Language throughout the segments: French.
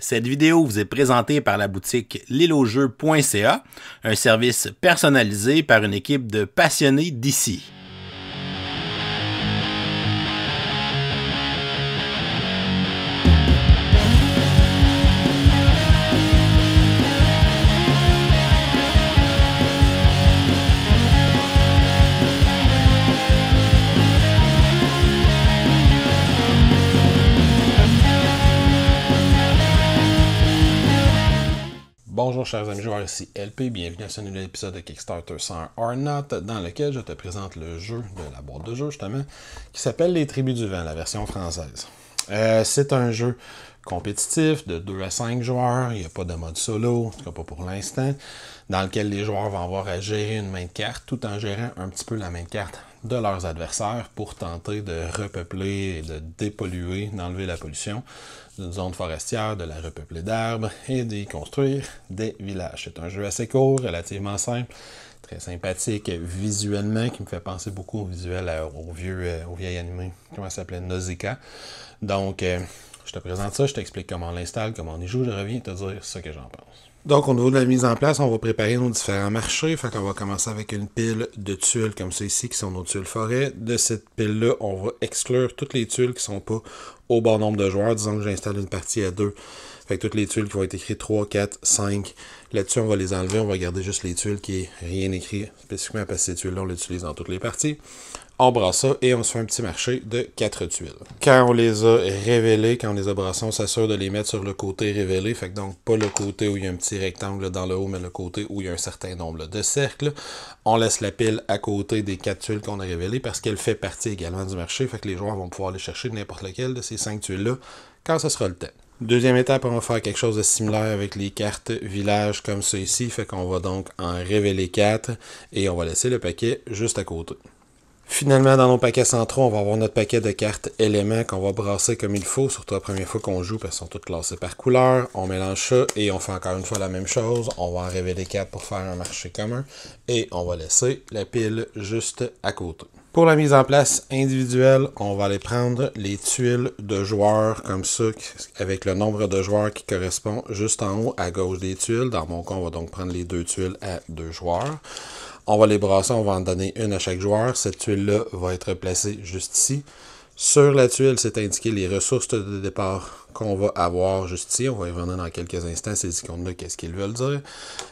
Cette vidéo vous est présentée par la boutique lilojeu.ca, un service personnalisé par une équipe de passionnés d'ici. chers amis joueurs, ici LP, bienvenue à ce nouvel épisode de Kickstarter 100 or Not, dans lequel je te présente le jeu de la boîte de jeu, justement, qui s'appelle Les Tribus du Vent, la version française. Euh, c'est un jeu compétitif de 2 à 5 joueurs, il n'y a pas de mode solo, en tout cas pas pour l'instant, dans lequel les joueurs vont avoir à gérer une main de carte tout en gérant un petit peu la main de carte de leurs adversaires pour tenter de repeupler et de dépolluer, d'enlever la pollution d'une zone forestière, de la repeupler d'arbres et d'y construire des villages. C'est un jeu assez court, relativement simple, très sympathique visuellement, qui me fait penser beaucoup au visuel, euh, au vieux, euh, au vieil animé, comment ça s'appelait, Nausicaa. Donc, euh, je te présente ça, je t'explique comment on l'installe, comment on y joue, je reviens te dire ce que j'en pense. Donc, au niveau de la mise en place, on va préparer nos différents marchés. Fait qu'on va commencer avec une pile de tuiles comme ça ici, qui sont nos tuiles forêt. De cette pile-là, on va exclure toutes les tuiles qui ne sont pas au bon nombre de joueurs. Disons que j'installe une partie à deux. Fait toutes les tuiles qui vont être écrites 3, 4, 5. Là-dessus, on va les enlever. On va garder juste les tuiles qui n'ont rien écrit spécifiquement parce que ces tuiles-là, on l'utilise dans toutes les parties on brasse ça et on se fait un petit marché de quatre tuiles. Quand on les a révélées, quand on les a brassées, on s'assure de les mettre sur le côté révélé. Fait que donc pas le côté où il y a un petit rectangle dans le haut, mais le côté où il y a un certain nombre de cercles. On laisse la pile à côté des quatre tuiles qu'on a révélées parce qu'elle fait partie également du marché. Fait que les joueurs vont pouvoir aller chercher n'importe lequel de ces cinq tuiles-là quand ce sera le temps. Deuxième étape, on va faire quelque chose de similaire avec les cartes village comme ceci. Fait qu'on va donc en révéler quatre et on va laisser le paquet juste à côté. Finalement, dans nos paquets centraux, on va avoir notre paquet de cartes éléments qu'on va brasser comme il faut, surtout la première fois qu'on joue parce qu'elles sont toutes classées par couleur. On mélange ça et on fait encore une fois la même chose. On va en révéler quatre pour faire un marché commun et on va laisser la pile juste à côté. Pour la mise en place individuelle, on va aller prendre les tuiles de joueurs comme ça, avec le nombre de joueurs qui correspond juste en haut à gauche des tuiles. Dans mon cas, on va donc prendre les deux tuiles à deux joueurs. On va les brasser, on va en donner une à chaque joueur. Cette tuile-là va être placée juste ici. Sur la tuile, c'est indiqué les ressources de départ qu'on va avoir juste ici. On va y revenir dans quelques instants, ces icônes-là, qu'est-ce qu'ils veulent dire.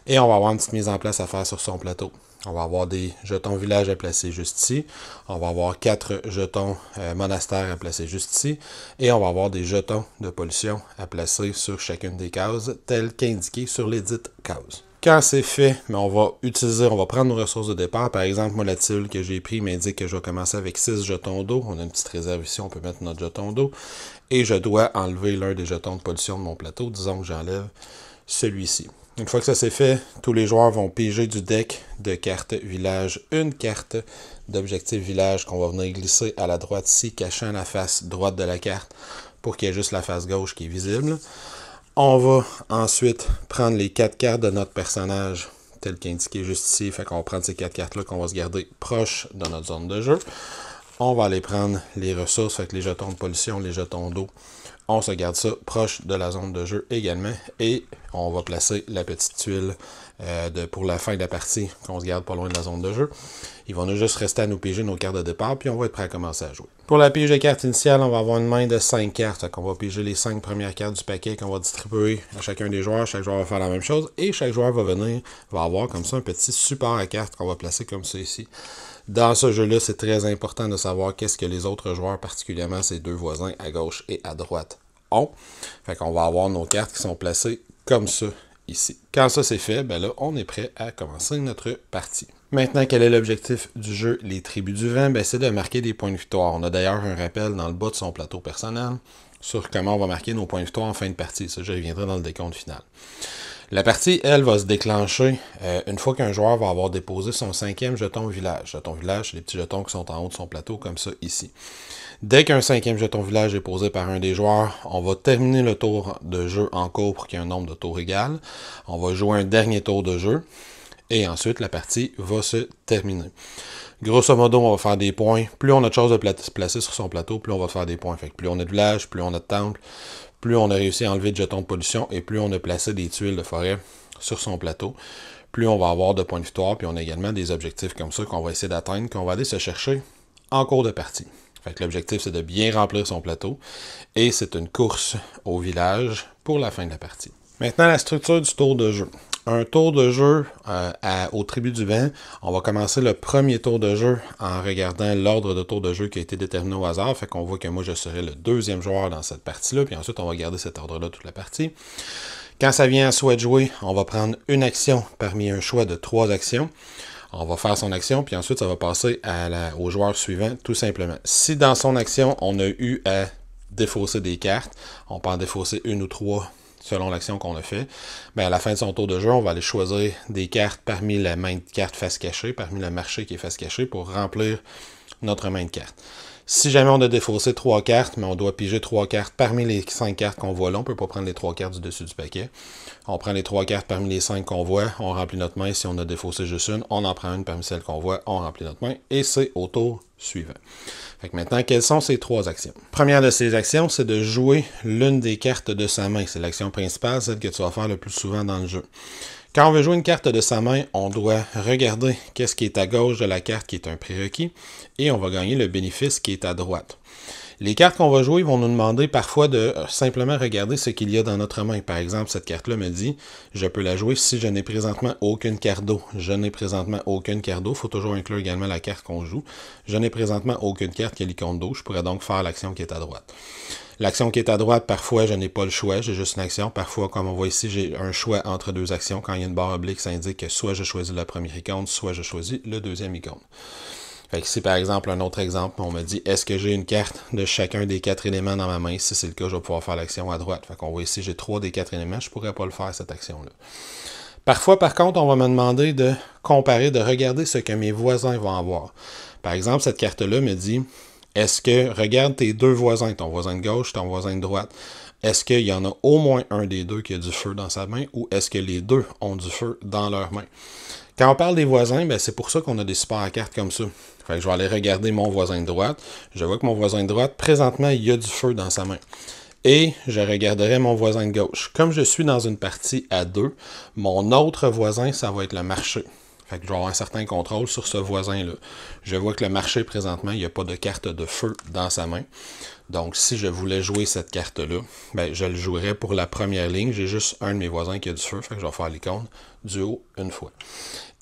Et on va avoir une petite mise en place à faire sur son plateau. On va avoir des jetons village à placer juste ici. On va avoir quatre jetons euh, monastère à placer juste ici. Et on va avoir des jetons de pollution à placer sur chacune des cases, telles qu'indiquées sur les dites cases. Quand c'est fait, mais on va utiliser, on va prendre nos ressources de départ. Par exemple, moi, la que j'ai pris m'indique que je vais commencer avec 6 jetons d'eau. On a une petite réserve ici, on peut mettre notre jeton d'eau. Et je dois enlever l'un des jetons de pollution de mon plateau. Disons que j'enlève celui-ci. Une fois que ça c'est fait, tous les joueurs vont piger du deck de cartes village une carte d'objectif village qu'on va venir glisser à la droite ici, cachant la face droite de la carte pour qu'il y ait juste la face gauche qui est visible. On va ensuite prendre les quatre cartes de notre personnage tel qu'indiqué juste ici. Fait qu'on va prendre ces quatre cartes-là qu'on va se garder proche de notre zone de jeu. On va aller prendre les ressources, avec les jetons de pollution, les jetons d'eau, on se garde ça proche de la zone de jeu également. Et on va placer la petite tuile euh, de, pour la fin de la partie, qu'on se garde pas loin de la zone de jeu. Ils vont nous juste rester à nous piger nos cartes de départ, puis on va être prêt à commencer à jouer. Pour la pige de cartes initiale, on va avoir une main de 5 cartes. qu'on va piger les 5 premières cartes du paquet qu'on va distribuer à chacun des joueurs. Chaque joueur va faire la même chose. Et chaque joueur va venir, va avoir comme ça un petit support à cartes qu'on va placer comme ça ici dans ce jeu-là, c'est très important de savoir qu'est-ce que les autres joueurs, particulièrement ces deux voisins à gauche et à droite, ont. Fait qu'on va avoir nos cartes qui sont placées comme ça ici. Quand ça c'est fait, ben là, on est prêt à commencer notre partie. Maintenant, quel est l'objectif du jeu Les Tribus du Vent ben, C'est de marquer des points de victoire. On a d'ailleurs un rappel dans le bas de son plateau personnel sur comment on va marquer nos points de victoire en fin de partie. Ça, je reviendrai dans le décompte final. La partie, elle, va se déclencher euh, une fois qu'un joueur va avoir déposé son cinquième jeton village. Jeton village, c'est les petits jetons qui sont en haut de son plateau, comme ça ici. Dès qu'un cinquième jeton village est posé par un des joueurs, on va terminer le tour de jeu en cours pour qu'il y ait un nombre de tours égal. On va jouer un dernier tour de jeu. Et ensuite, la partie va se terminer. Grosso modo, on va faire des points. Plus on a de choses de placer sur son plateau, plus on va faire des points. Fait plus on a de village, plus on a de temple, plus on a réussi à enlever de jetons de pollution et plus on a placé des tuiles de forêt sur son plateau, plus on va avoir de points de victoire, puis on a également des objectifs comme ça qu'on va essayer d'atteindre, qu'on va aller se chercher en cours de partie. Fait l'objectif, c'est de bien remplir son plateau, et c'est une course au village pour la fin de la partie. Maintenant, la structure du tour de jeu un tour de jeu euh, au à, du vent. On va commencer le premier tour de jeu en regardant l'ordre de tour de jeu qui a été déterminé au hasard. Fait qu'on voit que moi, je serai le deuxième joueur dans cette partie-là. Puis ensuite, on va garder cet ordre-là toute la partie. Quand ça vient à souhait de jouer, on va prendre une action parmi un choix de trois actions. On va faire son action, puis ensuite, ça va passer à au joueur suivant, tout simplement. Si dans son action, on a eu à défausser des cartes, on peut en défausser une ou trois selon l'action qu'on a fait, ben, à la fin de son tour de jeu, on va aller choisir des cartes parmi la main de cartes face cachée, parmi le marché qui est face cachée, pour remplir notre main de cartes. Si jamais on a défaussé trois cartes, mais on doit piger trois cartes parmi les cinq cartes qu'on voit là, on ne peut pas prendre les trois cartes du dessus du paquet. On prend les trois cartes parmi les cinq qu'on voit, on remplit notre main. Si on a défaussé juste une, on en prend une parmi celles qu'on voit, on remplit notre main. Et c'est au tour suivant. Fait maintenant, quelles sont ces trois actions? Première de ces actions, c'est de jouer l'une des cartes de sa main. C'est l'action principale, celle que tu vas faire le plus souvent dans le jeu. Quand on veut jouer une carte de sa main, on doit regarder qu'est-ce qui est à gauche de la carte qui est un prérequis et on va gagner le bénéfice qui est à droite. Les cartes qu'on va jouer vont nous demander parfois de euh, simplement regarder ce qu'il y a dans notre main. Par exemple, cette carte-là me dit, je peux la jouer si je n'ai présentement aucune carte d'eau. Je n'ai présentement aucune carte d'eau. Il faut toujours inclure également la carte qu'on joue. Je n'ai présentement aucune carte qui est l'icône d'eau. Je pourrais donc faire l'action qui est à droite. L'action qui est à droite, parfois, je n'ai pas le choix, j'ai juste une action. Parfois, comme on voit ici, j'ai un choix entre deux actions. Quand il y a une barre oblique, ça indique que soit je choisis la première icône, soit je choisis le deuxième icône. Fait que par exemple, un autre exemple, on me dit est-ce que j'ai une carte de chacun des quatre éléments dans ma main Si c'est le cas, je vais pouvoir faire l'action à droite. Fait qu'on voit ici, j'ai trois des quatre éléments, je ne pourrais pas le faire cette action-là. Parfois, par contre, on va me demander de comparer, de regarder ce que mes voisins vont avoir. Par exemple, cette carte-là me dit est-ce que, regarde tes deux voisins, ton voisin de gauche, ton voisin de droite, est-ce qu'il y en a au moins un des deux qui a du feu dans sa main ou est-ce que les deux ont du feu dans leur main? Quand on parle des voisins, ben, c'est pour ça qu'on a des super cartes comme ça. Fait je vais aller regarder mon voisin de droite. Je vois que mon voisin de droite, présentement, il y a du feu dans sa main. Et je regarderai mon voisin de gauche. Comme je suis dans une partie à deux, mon autre voisin, ça va être le marché. je vais avoir un certain contrôle sur ce voisin-là. Je vois que le marché, présentement, il n'y a pas de carte de feu dans sa main. Donc, si je voulais jouer cette carte-là, ben, je le jouerais pour la première ligne. J'ai juste un de mes voisins qui a du feu, que je vais faire l'icône du haut une fois.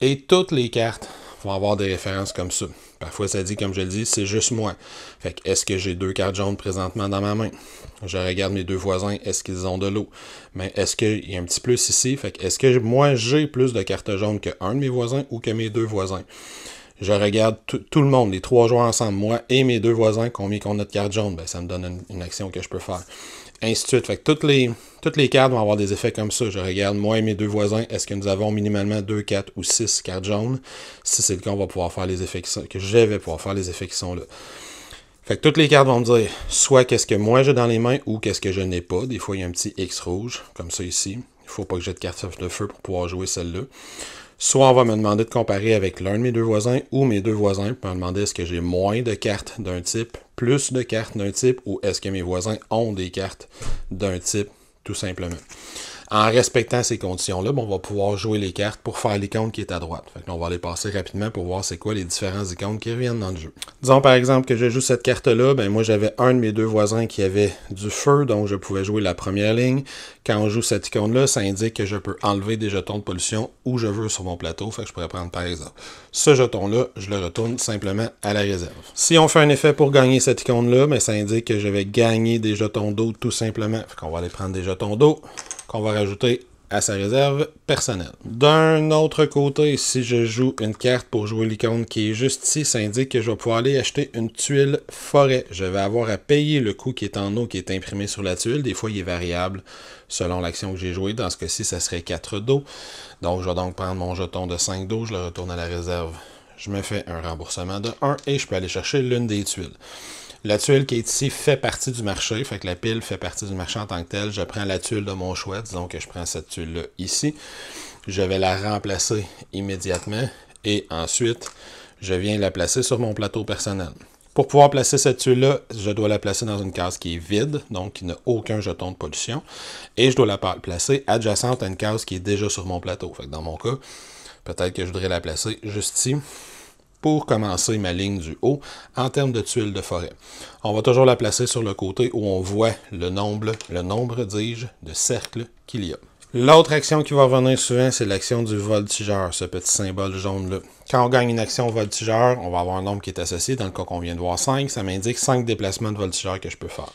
Et toutes les cartes va avoir des références comme ça. Parfois, ça dit, comme je le dis, c'est juste moi. Fait que, est-ce que j'ai deux cartes jaunes présentement dans ma main? Je regarde mes deux voisins, est-ce qu'ils ont de l'eau? Mais est-ce qu'il y a un petit plus ici? Fait que, est-ce que moi, j'ai plus de cartes jaunes que un de mes voisins ou que mes deux voisins? Je regarde tout le monde, les trois joueurs ensemble, moi et mes deux voisins, combien qu'on a de cartes jaunes? Ben, ça me donne une action que je peux faire ainsi de suite. toutes les, toutes les cartes vont avoir des effets comme ça. Je regarde, moi et mes deux voisins, est-ce que nous avons minimalement 2, 4 ou 6 cartes jaunes? Si c'est le cas, on va pouvoir faire les effets qui sont, que je vais pouvoir faire les effets qui sont là. Fait que toutes les cartes vont me dire soit qu'est-ce que moi j'ai dans les mains ou qu'est-ce que je n'ai pas. Des fois, il y a un petit X rouge, comme ça ici. Il ne faut pas que j'ai de carte de feu pour pouvoir jouer celle-là. Soit on va me demander de comparer avec l'un de mes deux voisins ou mes deux voisins pour me demander est-ce que j'ai moins de cartes d'un type, plus de cartes d'un type ou est-ce que mes voisins ont des cartes d'un type, tout simplement. En respectant ces conditions-là, ben, on va pouvoir jouer les cartes pour faire l'icône qui est à droite. Fait on va les passer rapidement pour voir c'est quoi les différents icônes qui reviennent dans le jeu. Disons par exemple que je joue cette carte-là, ben moi j'avais un de mes deux voisins qui avait du feu, donc je pouvais jouer la première ligne. Quand on joue cette icône-là, ça indique que je peux enlever des jetons de pollution où je veux sur mon plateau. Fait que je pourrais prendre par exemple ce jeton-là, je le retourne simplement à la réserve. Si on fait un effet pour gagner cette icône-là, ben, ça indique que je vais gagner des jetons d'eau tout simplement. Fait qu'on va aller prendre des jetons d'eau. On va rajouter à sa réserve personnelle. D'un autre côté, si je joue une carte pour jouer l'icône qui est juste ici, ça indique que je vais pouvoir aller acheter une tuile forêt. Je vais avoir à payer le coût qui est en eau, qui est imprimé sur la tuile. Des fois, il est variable selon l'action que j'ai jouée. Dans ce cas-ci, ça serait 4 d'eau. Donc, je vais donc prendre mon jeton de 5 dos. je le retourne à la réserve. Je me fais un remboursement de 1 et je peux aller chercher l'une des tuiles. La tuile qui est ici fait partie du marché, fait que la pile fait partie du marché en tant que telle. Je prends la tuile de mon choix, Donc je prends cette tuile-là ici. Je vais la remplacer immédiatement et ensuite, je viens la placer sur mon plateau personnel. Pour pouvoir placer cette tuile-là, je dois la placer dans une case qui est vide, donc qui n'a aucun jeton de pollution, et je dois la placer adjacente à une case qui est déjà sur mon plateau. Fait que dans mon cas, peut-être que je voudrais la placer juste ici, pour commencer ma ligne du haut en termes de tuiles de forêt. On va toujours la placer sur le côté où on voit le nombre, le nombre, dis-je, de cercles qu'il y a. L'autre action qui va revenir souvent, c'est l'action du voltigeur, ce petit symbole jaune-là. Quand on gagne une action voltigeur, on va avoir un nombre qui est associé. Dans le cas qu'on vient de voir 5, ça m'indique 5 déplacements de voltigeur que je peux faire.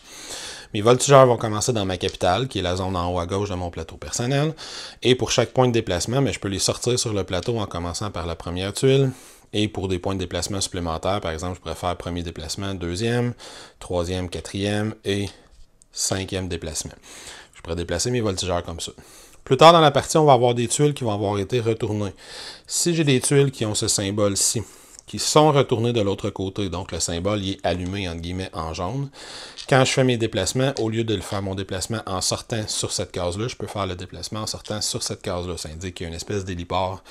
Mes voltigeurs vont commencer dans ma capitale, qui est la zone en haut à gauche de mon plateau personnel. Et pour chaque point de déplacement, mais je peux les sortir sur le plateau en commençant par la première tuile, et pour des points de déplacement supplémentaires, par exemple, je pourrais faire premier déplacement, deuxième, troisième, quatrième et cinquième déplacement. Je pourrais déplacer mes voltigeurs comme ça. Plus tard dans la partie, on va avoir des tuiles qui vont avoir été retournées. Si j'ai des tuiles qui ont ce symbole-ci, qui sont retournés de l'autre côté. Donc, le symbole est allumé, entre guillemets, en jaune. Quand je fais mes déplacements, au lieu de le faire mon déplacement en sortant sur cette case-là, je peux faire le déplacement en sortant sur cette case-là. Ça indique qu'il y a une espèce d'héliport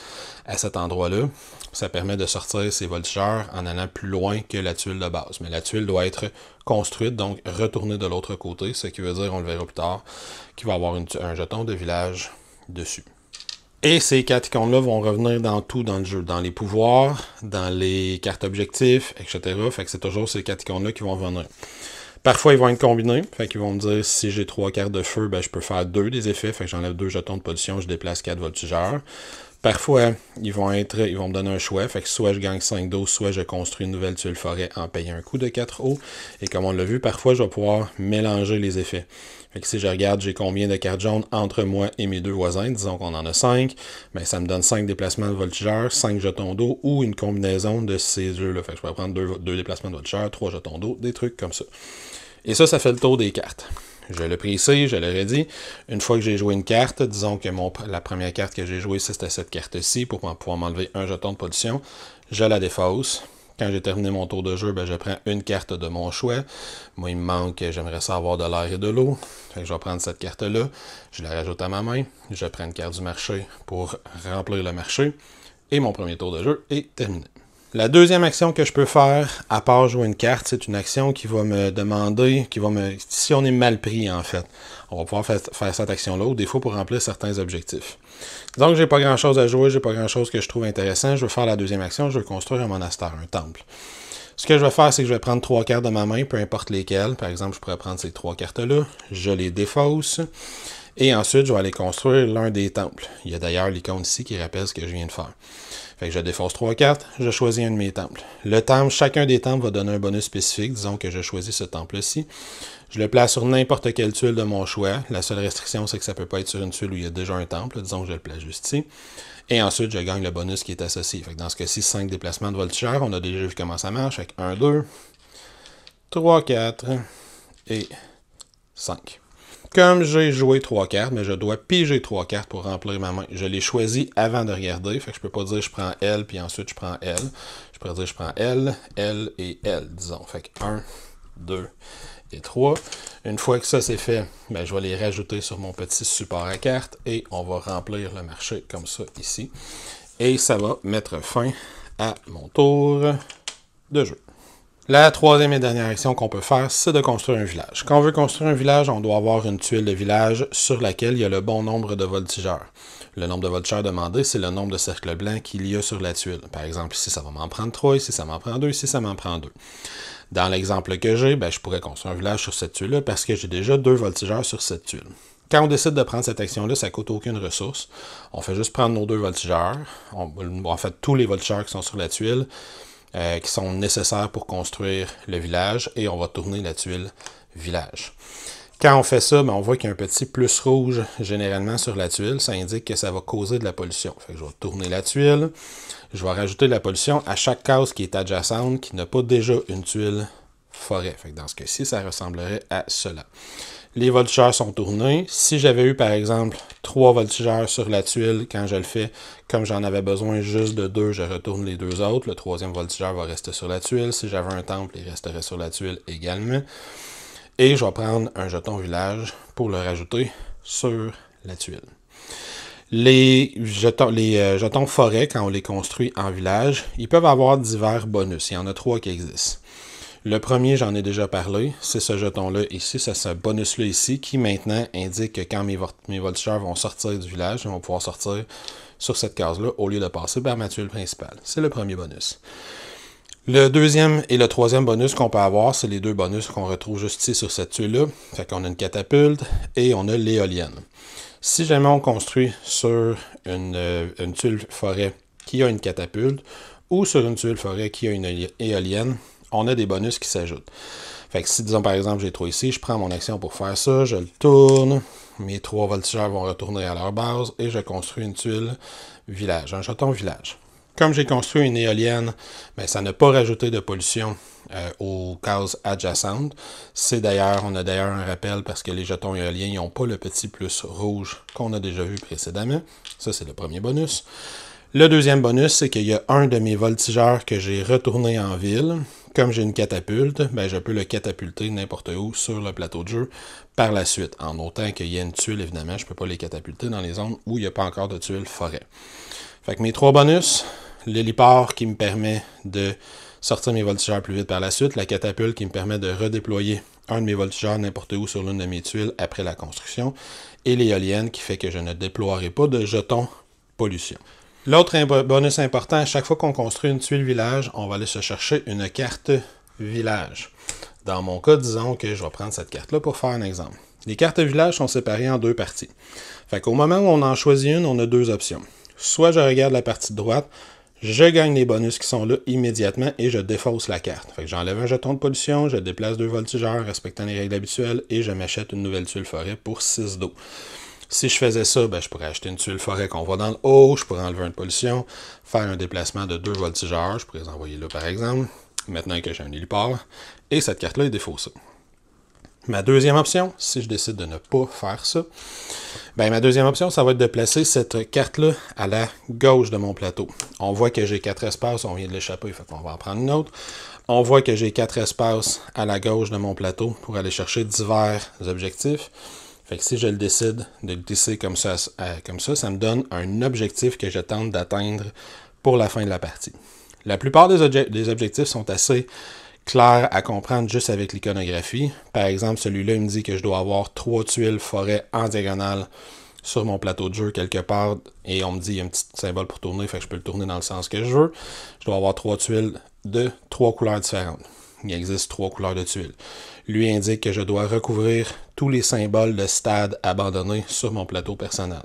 à cet endroit-là. Ça permet de sortir ces voltigeurs en allant plus loin que la tuile de base. Mais la tuile doit être construite, donc retournée de l'autre côté, ce qui veut dire, on le verra plus tard, qu'il va avoir un jeton de village dessus. Et ces quatre icônes-là vont revenir dans tout dans le jeu, dans les pouvoirs, dans les cartes objectifs, etc. Fait que c'est toujours ces quatre icônes-là qui vont revenir. Parfois, ils vont être combinés. Fait qu'ils vont me dire si j'ai trois cartes de feu, ben, je peux faire deux des effets. Fait que j'enlève deux jetons de position, je déplace quatre voltigeurs. Parfois, ils vont me donner un choix. Fait que soit je gagne 5 dos, soit je construis une nouvelle tuile forêt en payant un coût de 4 eaux. Et comme on l'a vu, parfois je vais pouvoir mélanger les effets. Fait que si je regarde, j'ai combien de cartes jaunes entre moi et mes deux voisins, disons qu'on en a 5, mais ben, ça me donne 5 déplacements de voltigeurs, 5 jetons d'eau ou une combinaison de ces deux. là Fait que je peux prendre 2, déplacements de voltigeurs, 3 jetons d'eau, des trucs comme ça. Et ça, ça fait le tour des cartes. Je le ici, je l'aurais dit. Une fois que j'ai joué une carte, disons que mon, la première carte que j'ai jouée, c'était cette carte-ci pour pouvoir m'enlever un jeton de pollution. Je la défausse quand j'ai terminé mon tour de jeu, ben, je prends une carte de mon choix. Moi, il me manque, j'aimerais savoir de l'air et de l'eau. je vais prendre cette carte-là, je la rajoute à ma main, je prends une carte du marché pour remplir le marché. Et mon premier tour de jeu est terminé. La deuxième action que je peux faire, à part jouer une carte, c'est une action qui va me demander, qui va me. Si on est mal pris, en fait, on va pouvoir faire, cette action-là, ou des fois pour remplir certains objectifs. Donc, j'ai pas grand-chose à jouer, j'ai pas grand-chose que je trouve intéressant. Je veux faire la deuxième action, je veux construire un monastère, un temple. Ce que je vais faire, c'est que je vais prendre trois cartes de ma main, peu importe lesquelles. Par exemple, je pourrais prendre ces trois cartes-là, je les défausse, et ensuite, je vais aller construire l'un des temples. Il y a d'ailleurs l'icône ici qui rappelle ce que je viens de faire. Fait que je défonce 3 cartes, je choisis un de mes temples. Le temple, chacun des temples va donner un bonus spécifique. Disons que je choisis ce temple-ci. Je le place sur n'importe quelle tuile de mon choix. La seule restriction, c'est que ça ne peut pas être sur une tuile où il y a déjà un temple. Disons que je le place juste ici. Et ensuite, je gagne le bonus qui est associé. Fait dans ce cas-ci, 5 déplacements de voltigeur. On a déjà vu comment ça marche. Fait 1, 2, 3, 4 et 5. Comme j'ai joué trois cartes, mais je dois piger trois cartes pour remplir ma main. Je l'ai choisi avant de regarder, fait que je peux pas dire je prends L puis ensuite je prends L. Je peux dire je prends L, L et L, disons. Fait que 1, 2 et 3. Une fois que ça c'est fait, ben, je vais les rajouter sur mon petit support à cartes et on va remplir le marché comme ça ici. Et ça va mettre fin à mon tour de jeu. La troisième et dernière action qu'on peut faire, c'est de construire un village. Quand on veut construire un village, on doit avoir une tuile de village sur laquelle il y a le bon nombre de voltigeurs. Le nombre de voltigeurs demandé, c'est le nombre de cercles blancs qu'il y a sur la tuile. Par exemple, ici, ça va m'en prendre trois, ici, ça m'en prend deux, ici, ça m'en prend deux. Dans l'exemple que j'ai, ben, je pourrais construire un village sur cette tuile-là parce que j'ai déjà deux voltigeurs sur cette tuile. Quand on décide de prendre cette action-là, ça ne coûte aucune ressource. On fait juste prendre nos deux voltigeurs, on, en fait tous les voltigeurs qui sont sur la tuile, euh, qui sont nécessaires pour construire le village et on va tourner la tuile village. Quand on fait ça, ben, on voit qu'il y a un petit plus rouge généralement sur la tuile. Ça indique que ça va causer de la pollution. je vais tourner la tuile. Je vais rajouter de la pollution à chaque case qui est adjacente, qui n'a pas déjà une tuile forêt. dans ce cas-ci, ça ressemblerait à cela les voltigeurs sont tournés. Si j'avais eu, par exemple, trois voltigeurs sur la tuile quand je le fais, comme j'en avais besoin juste de deux, je retourne les deux autres. Le troisième voltigeur va rester sur la tuile. Si j'avais un temple, il resterait sur la tuile également. Et je vais prendre un jeton village pour le rajouter sur la tuile. Les jetons, les euh, jetons forêt, quand on les construit en village, ils peuvent avoir divers bonus. Il y en a trois qui existent. Le premier, j'en ai déjà parlé, c'est ce jeton-là ici, c'est ce bonus-là ici, qui maintenant indique que quand mes, mes voltigeurs vont sortir du village, ils vont pouvoir sortir sur cette case-là au lieu de passer par ma tuile principale. C'est le premier bonus. Le deuxième et le troisième bonus qu'on peut avoir, c'est les deux bonus qu'on retrouve juste ici sur cette tuile-là. Fait qu'on a une catapulte et on a l'éolienne. Si jamais on construit sur une, euh, une tuile forêt qui a une catapulte ou sur une tuile forêt qui a une éolienne, on a des bonus qui s'ajoutent. Fait que si, disons, par exemple, j'ai trois ici, je prends mon action pour faire ça, je le tourne, mes trois voltigeurs vont retourner à leur base et je construis une tuile village, un jeton village. Comme j'ai construit une éolienne, mais ben, ça n'a pas rajouté de pollution euh, aux cases adjacentes. C'est d'ailleurs, on a d'ailleurs un rappel parce que les jetons éoliens n'ont pas le petit plus rouge qu'on a déjà vu précédemment. Ça, c'est le premier bonus. Le deuxième bonus, c'est qu'il y a un de mes voltigeurs que j'ai retourné en ville comme j'ai une catapulte, ben, je peux le catapulter n'importe où sur le plateau de jeu par la suite. En autant qu'il y a une tuile, évidemment, je ne peux pas les catapulter dans les zones où il n'y a pas encore de tuiles forêt. Fait mes trois bonus, l'héliport qui me permet de sortir mes voltigeurs plus vite par la suite, la catapulte qui me permet de redéployer un de mes voltigeurs n'importe où sur l'une de mes tuiles après la construction, et l'éolienne qui fait que je ne déploierai pas de jetons pollution. L'autre bonus important, à chaque fois qu'on construit une tuile village, on va aller se chercher une carte village. Dans mon cas, disons que je vais prendre cette carte-là pour faire un exemple. Les cartes village sont séparées en deux parties. Fait qu'au moment où on en choisit une, on a deux options. Soit je regarde la partie droite, je gagne les bonus qui sont là immédiatement et je défausse la carte. j'enlève un jeton de pollution, je déplace deux voltigeurs respectant les règles habituelles et je m'achète une nouvelle tuile forêt pour 6 d'eau. Si je faisais ça, ben, je pourrais acheter une tuile forêt qu'on voit dans le haut, je pourrais enlever une pollution, faire un déplacement de deux voltigeurs, je pourrais les envoyer là par exemple, maintenant que j'ai un héliport, et cette carte-là est défaussée. Ma deuxième option, si je décide de ne pas faire ça, ben ma deuxième option, ça va être de placer cette carte-là à la gauche de mon plateau. On voit que j'ai quatre espaces, on vient de l'échapper, fait qu'on va en prendre une autre. On voit que j'ai quatre espaces à la gauche de mon plateau pour aller chercher divers objectifs si je le décide de le glisser comme ça, comme ça, ça me donne un objectif que je tente d'atteindre pour la fin de la partie. La plupart des, objectifs sont assez clairs à comprendre juste avec l'iconographie. Par exemple, celui-là, me dit que je dois avoir trois tuiles forêt en diagonale sur mon plateau de jeu quelque part et on me dit qu'il y a un petit symbole pour tourner, fait je peux le tourner dans le sens que je veux. Je dois avoir trois tuiles de trois couleurs différentes. Il existe trois couleurs de tuiles lui indique que je dois recouvrir tous les symboles de stade abandonné sur mon plateau personnel.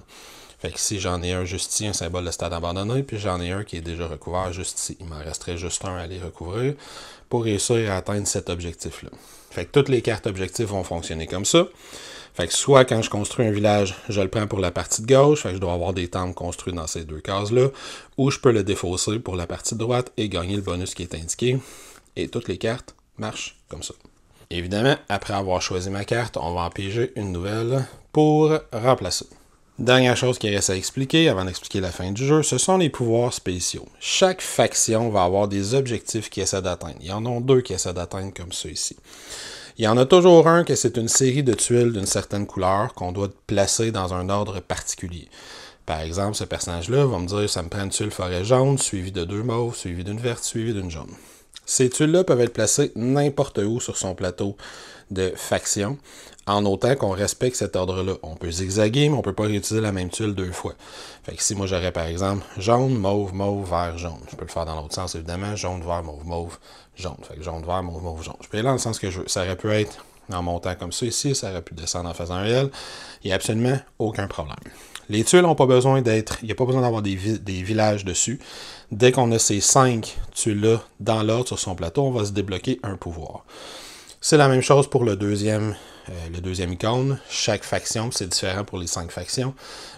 Fait que si j'en ai un juste ici, un symbole de stade abandonné, puis j'en ai un qui est déjà recouvert juste ici. Il m'en resterait juste un à les recouvrir pour réussir à atteindre cet objectif-là. Fait que toutes les cartes objectifs vont fonctionner comme ça. Fait que soit quand je construis un village, je le prends pour la partie de gauche, fait je dois avoir des temples construits dans ces deux cases-là, ou je peux le défausser pour la partie de droite et gagner le bonus qui est indiqué. Et toutes les cartes marchent comme ça. Évidemment, après avoir choisi ma carte, on va en une nouvelle pour remplacer. Dernière chose qui reste à expliquer avant d'expliquer la fin du jeu, ce sont les pouvoirs spéciaux. Chaque faction va avoir des objectifs qui essaie d'atteindre. Il y en a deux qui essaient d'atteindre comme ceux-ci. Il y en a toujours un que c'est une série de tuiles d'une certaine couleur qu'on doit placer dans un ordre particulier. Par exemple, ce personnage-là va me dire ça me prend une tuile forêt jaune, suivie de deux mauves, suivie d'une verte, suivie d'une jaune. Ces tuiles-là peuvent être placées n'importe où sur son plateau de faction, en autant qu'on respecte cet ordre-là. On peut zigzaguer, mais on ne peut pas réutiliser la même tuile deux fois. Fait que si moi j'aurais par exemple jaune, mauve, mauve, vert, jaune, je peux le faire dans l'autre sens évidemment, jaune, vert, mauve, mauve, jaune. Fait que jaune, vert, mauve, mauve, jaune. Je peux aller dans le sens que je veux. Ça aurait pu être en montant comme ça ici, ça aurait pu descendre en faisant un L. Il n'y a absolument aucun problème. Les tuiles n'ont pas besoin d'être, il n'y a pas besoin d'avoir des, villages dessus. Dès qu'on a ces cinq tuiles là dans l'ordre sur son plateau, on va se débloquer un pouvoir. C'est la même chose pour le deuxième, euh, le deuxième icône. Chaque faction, c'est différent pour les cinq factions,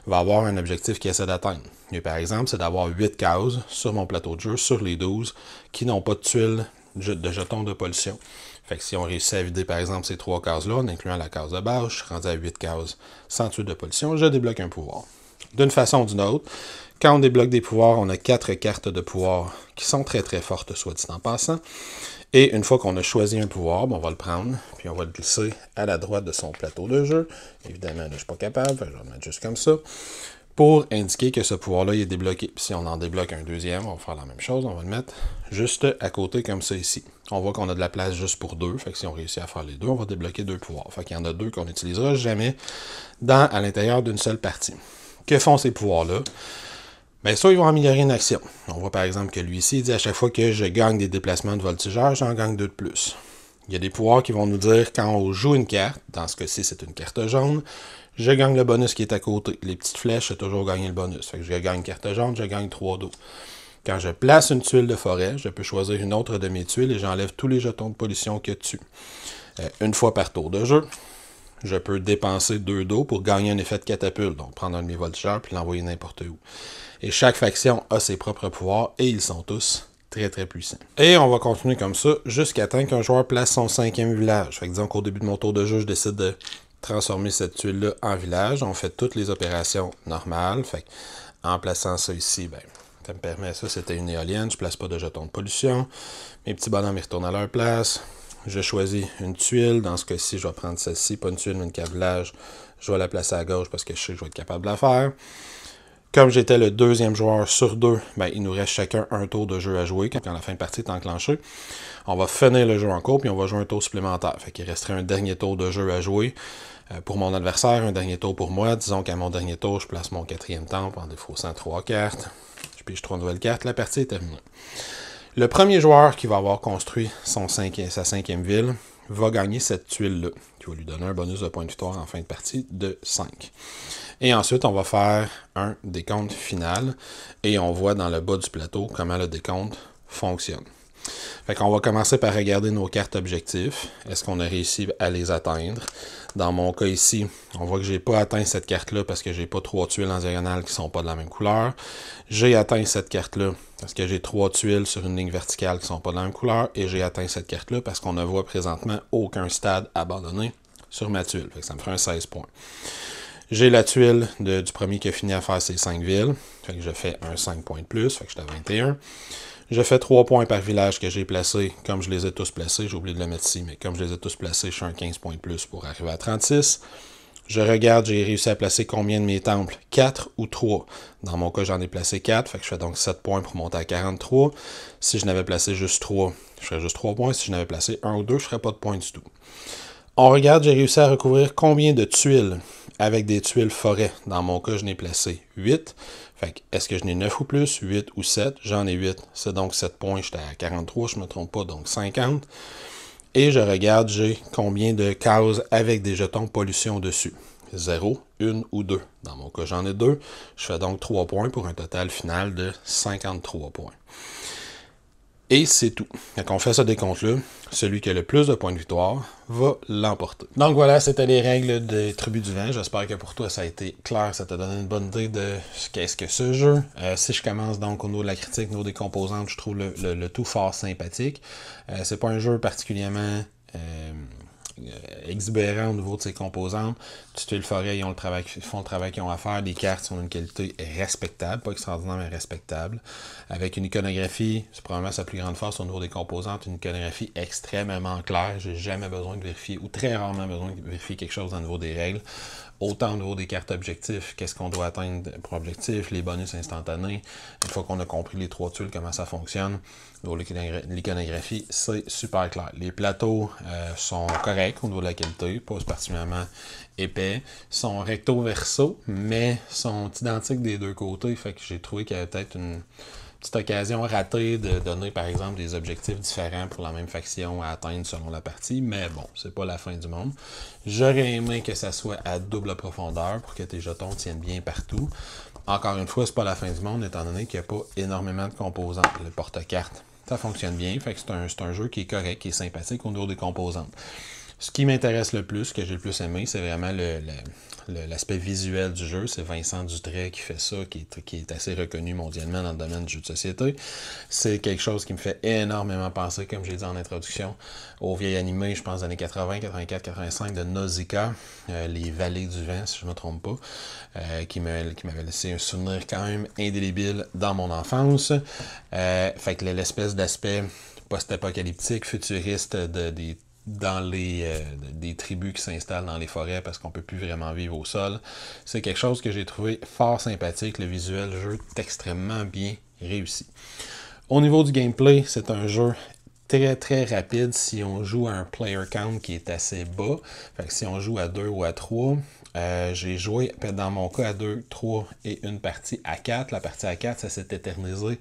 va avoir un objectif qu'il essaie d'atteindre. Par exemple, c'est d'avoir 8 cases sur mon plateau de jeu, sur les 12, qui n'ont pas de tuiles de jetons de pollution. Fait si on réussit à vider par exemple ces trois cases-là, en incluant la case de base, je suis rendu à 8 cases sans tuiles de pollution, je débloque un pouvoir. D'une façon ou d'une autre, quand on débloque des pouvoirs, on a quatre cartes de pouvoir qui sont très très fortes, soit dit en passant. Et une fois qu'on a choisi un pouvoir, ben, on va le prendre, puis on va le glisser à la droite de son plateau de jeu. Évidemment, je ne suis pas capable, je vais le mettre juste comme ça. Pour indiquer que ce pouvoir-là est débloqué. Si on en débloque un deuxième, on va faire la même chose. On va le mettre juste à côté comme ça ici. On voit qu'on a de la place juste pour deux. Fait que si on réussit à faire les deux, on va débloquer deux pouvoirs. Fait qu'il y en a deux qu'on n'utilisera jamais dans, à l'intérieur d'une seule partie. Que font ces pouvoirs-là? Bien, ça, ils vont améliorer une action. On voit par exemple que lui ici, il dit à chaque fois que je gagne des déplacements de voltigeurs, j'en gagne deux de plus. Il y a des pouvoirs qui vont nous dire quand on joue une carte, dans ce cas-ci, c'est une carte jaune, je gagne le bonus qui est à côté. Les petites flèches, j'ai toujours gagné le bonus. Fait que je gagne une carte jaune, je gagne trois d'eau. Quand je place une tuile de forêt, je peux choisir une autre de mes tuiles et j'enlève tous les jetons de pollution que tu. Euh, une fois par tour de jeu, je peux dépenser deux dos pour gagner un effet de catapulte, donc prendre un de mes voltigeurs puis l'envoyer n'importe où. Et chaque faction a ses propres pouvoirs et ils sont tous très très puissants. Et on va continuer comme ça jusqu'à temps qu'un joueur place son cinquième village. Fait que disons qu'au début de mon tour de jeu, je décide de transformer cette tuile-là en village. On fait toutes les opérations normales. Fait en plaçant ça ici, ben, ça me permet, ça c'était une éolienne, je ne place pas de jetons de pollution. Mes petits bonhommes retournent à leur place. Je choisis une tuile. Dans ce cas-ci, je vais prendre celle-ci, pas une tuile, mais une câblage. Je vais la placer à gauche parce que je sais que je vais être capable de la faire. Comme j'étais le deuxième joueur sur deux, ben, il nous reste chacun un tour de jeu à jouer quand la fin de partie est enclenchée. On va finir le jeu en cours, puis on va jouer un tour supplémentaire. Fait qu'il resterait un dernier tour de jeu à jouer euh, pour mon adversaire, un dernier tour pour moi. Disons qu'à mon dernier tour, je place mon quatrième temple en défaussant trois cartes. Je pige trois nouvelles cartes, la partie est terminée. Le premier joueur qui va avoir construit son sa cinquième ville va gagner cette tuile-là, qui va lui donner un bonus de points de victoire en fin de partie de 5. Et ensuite, on va faire un décompte final et on voit dans le bas du plateau comment le décompte fonctionne. Fait qu'on va commencer par regarder nos cartes objectifs. Est-ce qu'on a réussi à les atteindre? Dans mon cas ici, on voit que j'ai pas atteint cette carte-là parce que j'ai pas trois tuiles en diagonale qui sont pas de la même couleur. J'ai atteint cette carte-là parce que j'ai trois tuiles sur une ligne verticale qui sont pas de la même couleur. Et j'ai atteint cette carte-là parce qu'on ne voit présentement aucun stade abandonné sur ma tuile. Fait que ça me ferait un 16 points. J'ai la tuile du premier qui a fini à faire ses 5 villes. Fait que je fais un 5 points de plus. Fait que je suis à 21. Je fais 3 points par village que j'ai placé, comme je les ai tous placés. J'ai oublié de le mettre ici, mais comme je les ai tous placés, je suis un 15 points de plus pour arriver à 36. Je regarde, j'ai réussi à placer combien de mes temples 4 ou 3 Dans mon cas, j'en ai placé 4, fait que je fais donc 7 points pour monter à 43. Si je n'avais placé juste 3, je ferais juste 3 points. Si je n'avais placé 1 ou 2, je ne ferais pas de points du tout. On regarde, j'ai réussi à recouvrir combien de tuiles avec des tuiles forêt. Dans mon cas, je n'ai placé 8. Fait est-ce que je n'ai 9 ou plus, 8 ou 7? J'en ai 8. C'est donc 7 points. J'étais à 43, je ne me trompe pas, donc 50. Et je regarde, j'ai combien de cases avec des jetons pollution dessus. 0, 1 ou 2. Dans mon cas, j'en ai 2. Je fais donc 3 points pour un total final de 53 points. Et c'est tout. Quand on fait ce décompte-là, celui qui a le plus de points de victoire va l'emporter. Donc voilà, c'était les règles des tribus du vent. J'espère que pour toi, ça a été clair, ça t'a donné une bonne idée de ce qu'est-ce que ce jeu. Euh, si je commence donc au niveau de la critique, au niveau des composantes, je trouve le, tout fort sympathique. Euh, c'est pas un jeu particulièrement... Euh, euh, exubérant au niveau de ses composantes. le Forêt, ils ont le travail, font le travail qu'ils ont à faire. Les cartes sont d'une qualité respectable, pas extraordinaire, mais respectable. Avec une iconographie, c'est probablement sa plus grande force au niveau des composantes, une iconographie extrêmement claire. J'ai jamais besoin de vérifier, ou très rarement besoin de vérifier quelque chose au niveau des règles autant au niveau des cartes objectifs, qu'est-ce qu'on doit atteindre pour objectif, les bonus instantanés. Une fois qu'on a compris les trois tuiles, comment ça fonctionne, l'iconographie, c'est super clair. Les plateaux euh, sont corrects au niveau de la qualité, pas particulièrement épais, sont recto-verso, mais sont identiques des deux côtés, fait que j'ai trouvé qu'il y avait peut-être une occasion ratée de donner, par exemple, des objectifs différents pour la même faction à atteindre selon la partie, mais bon, c'est pas la fin du monde. J'aurais aimé que ça soit à double profondeur pour que tes jetons tiennent bien partout. Encore une fois, c'est pas la fin du monde, étant donné qu'il n'y a pas énormément de composantes. Le porte cartes ça fonctionne bien, fait que c'est un, un jeu qui est correct, qui est sympathique au niveau des composantes. Ce qui m'intéresse le plus, que j'ai le plus aimé, c'est vraiment l'aspect visuel du jeu. C'est Vincent Dutray qui fait ça, qui est, qui est, assez reconnu mondialement dans le domaine du jeu de société. C'est quelque chose qui me fait énormément penser, comme j'ai dit en introduction, aux vieilles animés, je pense, des années 80, 84, 85 de Nausicaa, euh, Les Vallées du Vent, si je ne me trompe pas, euh, qui, m'avait laissé un souvenir quand même indélébile dans mon enfance. Euh, fait que l'espèce d'aspect post-apocalyptique, futuriste de, des dans les euh, des tribus qui s'installent dans les forêts parce qu'on peut plus vraiment vivre au sol. C'est quelque chose que j'ai trouvé fort sympathique. Le visuel jeu est extrêmement bien réussi. Au niveau du gameplay, c'est un jeu très très rapide si on joue à un player count qui est assez bas. si on joue à 2 ou à 3, euh, j'ai joué dans mon cas à 2, 3 et une partie à 4. La partie à 4, ça s'est éternisé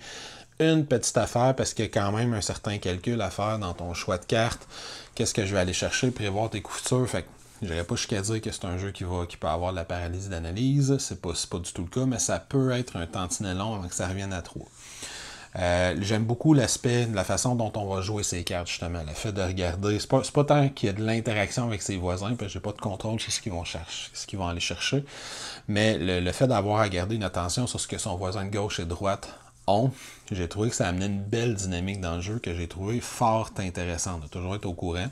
une petite affaire parce qu'il y a quand même un certain calcul à faire dans ton choix de cartes. Qu'est-ce que je vais aller chercher, prévoir tes coutures. Fait que pas jusqu'à dire que c'est un jeu qui, va, qui peut avoir de la paralysie d'analyse, c'est pas, pas du tout le cas, mais ça peut être un tantinet long avant que ça revienne à trop euh, J'aime beaucoup l'aspect, la façon dont on va jouer ces cartes, justement. Le fait de regarder. C'est pas, pas tant qu'il y a de l'interaction avec ses voisins, parce que j'ai pas de contrôle sur ce qu'ils vont chercher, ce qu'ils vont aller chercher. Mais le, le fait d'avoir à garder une attention sur ce que son voisin de gauche et de droite ont, j'ai trouvé que ça amenait une belle dynamique dans le jeu que j'ai trouvé fort intéressante, de toujours être au courant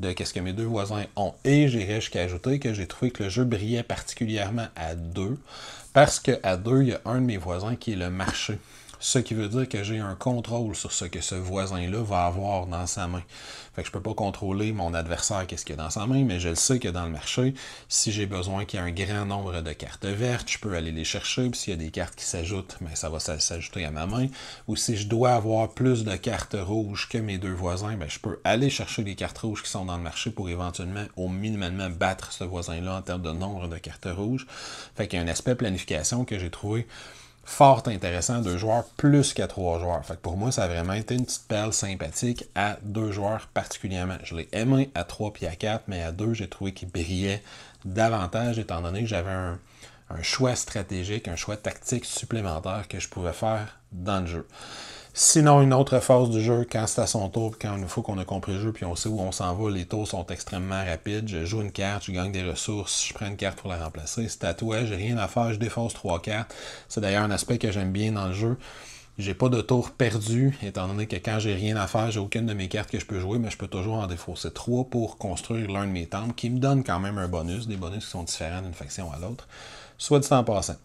de ce que mes deux voisins ont. Et j'irai jusqu'à ajouter que j'ai trouvé que le jeu brillait particulièrement à deux, parce qu'à deux, il y a un de mes voisins qui est le marché. Ce qui veut dire que j'ai un contrôle sur ce que ce voisin-là va avoir dans sa main. Fait que je ne peux pas contrôler mon adversaire, qu'est-ce qu'il a dans sa main, mais je le sais que dans le marché, si j'ai besoin qu'il y ait un grand nombre de cartes vertes, je peux aller les chercher. Puis s'il y a des cartes qui s'ajoutent, mais ça va s'ajouter à ma main. Ou si je dois avoir plus de cartes rouges que mes deux voisins, mais ben, je peux aller chercher les cartes rouges qui sont dans le marché pour éventuellement, au minimum, battre ce voisin-là en termes de nombre de cartes rouges. Fait qu'il y a un aspect planification que j'ai trouvé fort intéressant, deux joueurs plus qu'à trois joueurs. Fait pour moi, ça a vraiment été une petite perle sympathique à deux joueurs particulièrement. Je l'ai aimé à trois puis à quatre, mais à deux, j'ai trouvé qu'il brillait davantage étant donné que j'avais un, un choix stratégique, un choix tactique supplémentaire que je pouvais faire dans le jeu. Sinon, une autre phase du jeu, quand c'est à son tour, quand il faut qu'on a compris le jeu, puis on sait où on s'en va, les tours sont extrêmement rapides. Je joue une carte, je gagne des ressources, je prends une carte pour la remplacer. C'est à toi, j'ai rien à faire, je défonce trois cartes. C'est d'ailleurs un aspect que j'aime bien dans le jeu. J'ai pas de tour perdu, étant donné que quand j'ai rien à faire, j'ai aucune de mes cartes que je peux jouer, mais je peux toujours en défausser trois pour construire l'un de mes temples, qui me donne quand même un bonus, des bonus qui sont différents d'une faction à l'autre soit dit en passant.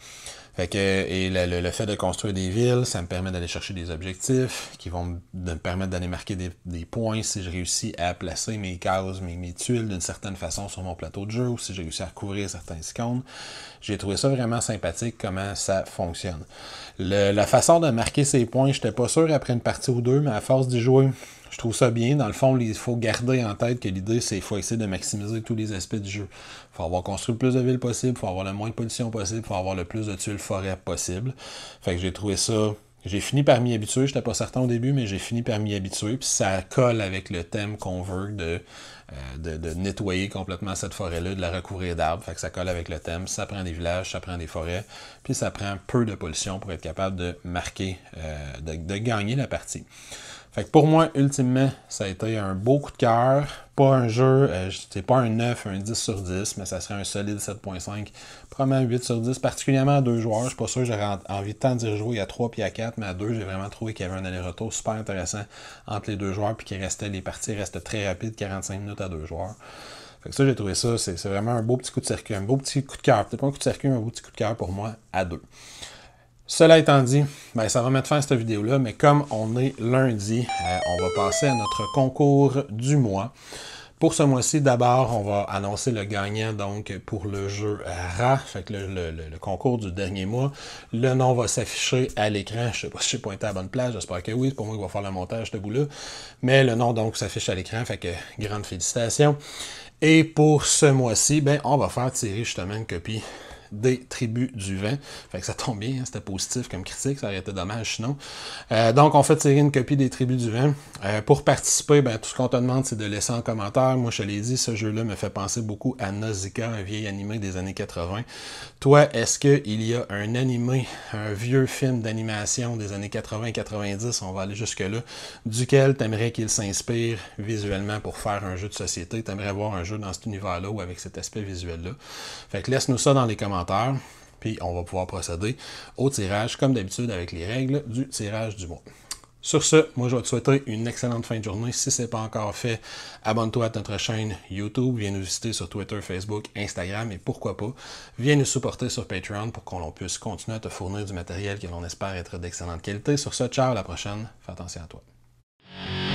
Fait que, et le, fait de construire des villes, ça me permet d'aller chercher des objectifs qui vont me permettre d'aller marquer des, points si je réussis à placer mes cases, mes, tuiles d'une certaine façon sur mon plateau de jeu ou si j'ai réussi à recouvrir certains icônes. J'ai trouvé ça vraiment sympathique comment ça fonctionne. la façon de marquer ces points, j'étais pas sûr après une partie ou deux, mais à force d'y jouer, je trouve ça bien. Dans le fond, il faut garder en tête que l'idée, c'est qu'il faut essayer de maximiser tous les aspects du jeu. Il faut avoir construit le plus de villes possible, il faut avoir le moins de pollution possible, il faut avoir le plus de tuiles forêt possible. Fait que j'ai trouvé ça j'ai fini par m'y habituer, j'étais pas certain au début, mais j'ai fini par m'y habituer, puis ça colle avec le thème qu'on veut de, euh, de, nettoyer complètement cette forêt-là, de la recouvrir d'arbres, fait que ça colle avec le thème, ça prend des villages, ça prend des forêts, puis ça prend peu de pollution pour être capable de marquer, euh, de, de, gagner la partie. Fait que pour moi, ultimement, ça a été un beau coup de cœur. Pas un jeu, euh, c'était pas un 9, un 10 sur 10, mais ça serait un solide 7.5. Probablement 8 sur 10, particulièrement à deux joueurs. Je suis pas sûr j'aurais envie de tant d'y jouer à 3 puis à 4, mais à deux, j'ai vraiment trouvé qu'il y avait un aller-retour super intéressant entre les deux joueurs, puis qu'il restait, les parties restent très rapides, 45 minutes à deux joueurs. Fait que ça, j'ai trouvé ça, c'est vraiment un beau petit coup de circuit, un beau petit coup de cœur. Peut-être pas un coup de circuit, mais un beau petit coup de cœur pour moi à deux. Cela étant dit, ben, ça va mettre fin à cette vidéo-là, mais comme on est lundi, euh, on va passer à notre concours du mois. Pour ce mois-ci, d'abord, on va annoncer le gagnant donc pour le jeu RA, fait que le, concours du dernier mois. Le nom va s'afficher à l'écran. Je ne sais pas si j'ai pointé à bonne place, j'espère que oui. Pour moi, il va faire le montage de bout-là. Mais le nom donc s'affiche à l'écran, fait que grande félicitations. Et pour ce mois-ci, ben, on va faire tirer justement une copie des tribus du vent. Fait que ça tombe bien, hein, c'était positif comme critique, ça aurait été dommage sinon. Euh, donc, on fait tirer une copie des tribus du vent. Euh, pour participer, ben, tout ce qu'on te demande, c'est de laisser en commentaire. Moi, je l'ai dit, ce jeu-là me fait penser beaucoup à Nausicaa, un vieil animé des années 80. Toi, est-ce qu'il y a un animé, un vieux film d'animation des années 80-90, on va aller jusque-là, duquel tu aimerais qu'il s'inspire visuellement pour faire un jeu de société? Tu aimerais voir un jeu dans cet univers-là ou avec cet aspect visuel-là? Fait que laisse-nous ça dans les commentaires puis on va pouvoir procéder au tirage, comme d'habitude, avec les règles du tirage du mois. Sur ce, moi je vais te souhaiter une excellente fin de journée. Si ce n'est pas encore fait, abonne-toi à notre chaîne YouTube, viens nous visiter sur Twitter, Facebook, Instagram et pourquoi pas, viens nous supporter sur Patreon pour qu'on puisse continuer à te fournir du matériel que l'on espère être d'excellente qualité. Sur ce, ciao, à la prochaine, fais attention à toi.